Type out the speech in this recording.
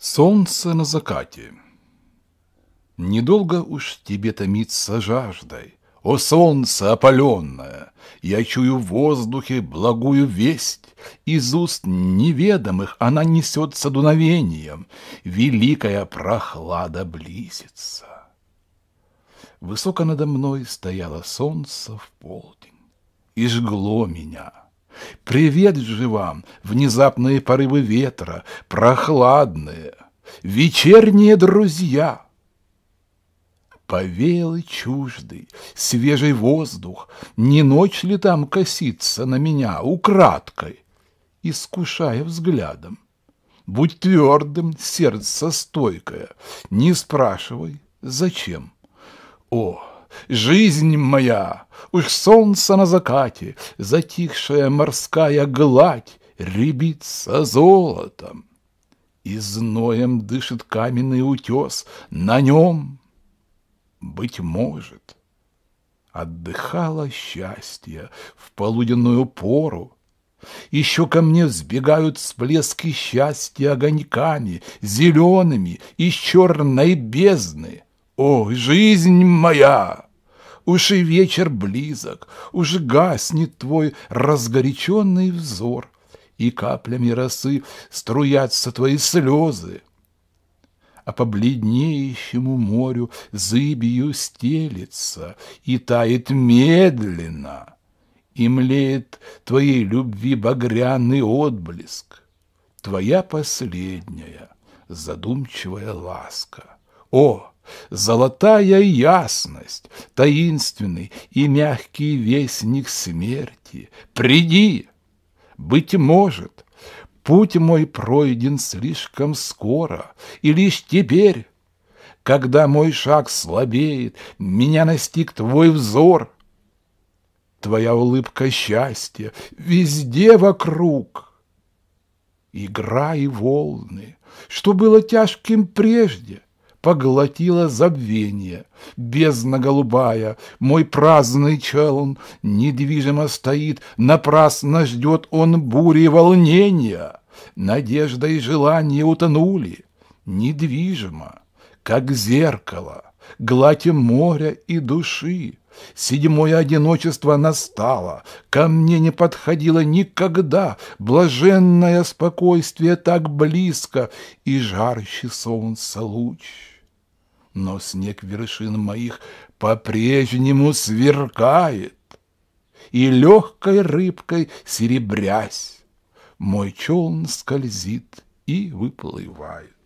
Солнце на закате. Недолго уж тебе томиться жаждой, О солнце опаленное! Я чую в воздухе благую весть, Из уст неведомых она несется дуновением, Великая прохлада близится. Высоко надо мной стояло солнце в полдень, И жгло меня — Привет же вам, внезапные порывы ветра, прохладные, вечерние друзья. Повел и чуждый, свежий воздух, не ночь ли там коситься на меня украдкой, искушая взглядом. Будь твердым, сердце стойкое, не спрашивай, зачем. О, жизнь моя, Уж солнце на закате, затихшая морская гладь Рябится золотом, и зноем дышит каменный утес, На нем, быть может, отдыхало счастье в полуденную пору, еще ко мне взбегают всплески счастья огоньками, зелеными из черной бездны. О, жизнь моя! Уж и вечер близок, уж гаснет твой разгоряченный взор, и каплями росы струятся твои слезы. А по бледнеющему морю зыбью стелится и тает медленно, и млеет твоей любви багряный отблеск, твоя последняя задумчивая ласка. О, золотая ясность, таинственный и мягкий вестник смерти, приди! Быть может, путь мой пройден слишком скоро, и лишь теперь, когда мой шаг слабеет, меня настиг твой взор. Твоя улыбка счастья везде вокруг. Игра и волны, что было тяжким прежде, Поглотила забвение. Бездна голубая, мой праздный челн, недвижимо стоит, напрасно ждет он бури волнения. Надежда и желание утонули, недвижимо, как зеркало, гладь моря и души. Седьмое одиночество настало, ко мне не подходило никогда, блаженное спокойствие так близко и жарче солнца луч. Но снег вершин моих по-прежнему сверкает, и легкой рыбкой серебрясь, мой челн скользит и выплывает.